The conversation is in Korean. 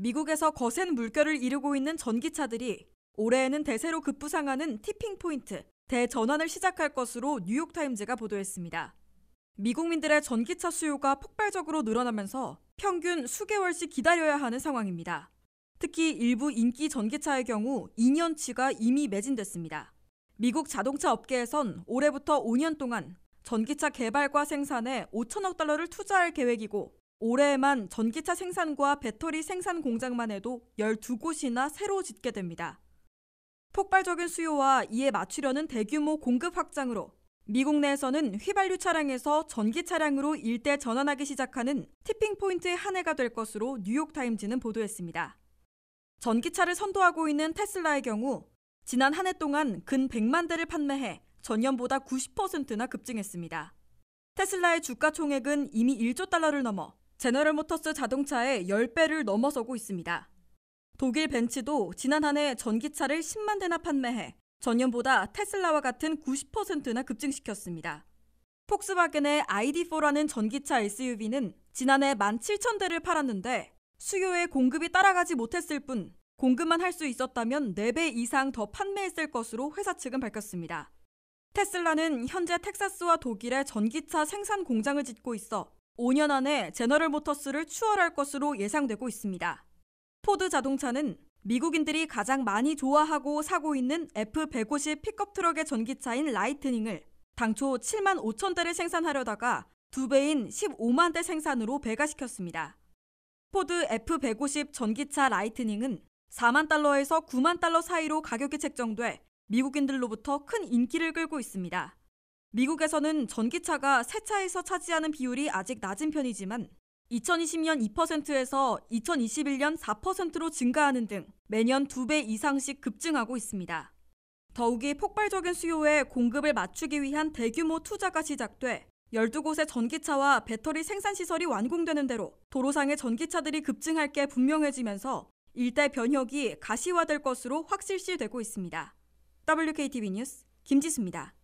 미국에서 거센 물결을 이루고 있는 전기차들이 올해에는 대세로 급부상하는 티핑 포인트, 대전환을 시작할 것으로 뉴욕타임즈가 보도했습니다. 미국민들의 전기차 수요가 폭발적으로 늘어나면서 평균 수개월씩 기다려야 하는 상황입니다. 특히 일부 인기 전기차의 경우 2년치가 이미 매진됐습니다. 미국 자동차 업계에선 올해부터 5년 동안 전기차 개발과 생산에 5천억 달러를 투자할 계획이고 올해에만 전기차 생산과 배터리 생산 공장만 해도 12곳이나 새로 짓게 됩니다. 폭발적인 수요와 이에 맞추려는 대규모 공급 확장으로 미국 내에서는 휘발유 차량에서 전기 차량으로 일대 전환하기 시작하는 티핑 포인트의 한 해가 될 것으로 뉴욕 타임즈는 보도했습니다. 전기차를 선도하고 있는 테슬라의 경우 지난 한 해 동안 근 100만 대를 판매해 전년보다 90%나 급증했습니다. 테슬라의 주가 총액은 이미 1조 달러를 넘어 제너럴 모터스 자동차의 10배를 넘어서고 있습니다. 독일 벤츠도 지난 한 해 전기차를 10만 대나 판매해 전년보다 테슬라와 같은 90%나 급증시켰습니다. 폭스바겐의 ID4라는 전기차 SUV는 지난해 17,000대를 팔았는데 수요에 공급이 따라가지 못했을 뿐 공급만 할 수 있었다면 4배 이상 더 판매했을 것으로 회사 측은 밝혔습니다. 테슬라는 현재 텍사스와 독일에 전기차 생산 공장을 짓고 있어 5년 안에 제너럴 모터스를 추월할 것으로 예상되고 있습니다. 포드 자동차는 미국인들이 가장 많이 좋아하고 사고 있는 F-150 픽업 트럭의 전기차인 라이트닝을 당초 7만 5천 대를 생산하려다가 2 배인 15만 대 생산으로 배가시켰습니다. 포드 F-150 전기차 라이트닝은 4만 달러에서 9만 달러 사이로 가격이 책정돼 미국인들로부터 큰 인기를 끌고 있습니다. 미국에서는 전기차가 새 차에서 차지하는 비율이 아직 낮은 편이지만 2020년 2%에서 2021년 4%로 증가하는 등 매년 2배 이상씩 급증하고 있습니다. 더욱이 폭발적인 수요에 공급을 맞추기 위한 대규모 투자가 시작돼 12곳의 전기차와 배터리 생산 시설이 완공되는 대로 도로상의 전기차들이 급증할 게 분명해지면서 일대 변혁이 가시화될 것으로 확실시되고 있습니다. WKTV 뉴스 김지수입니다.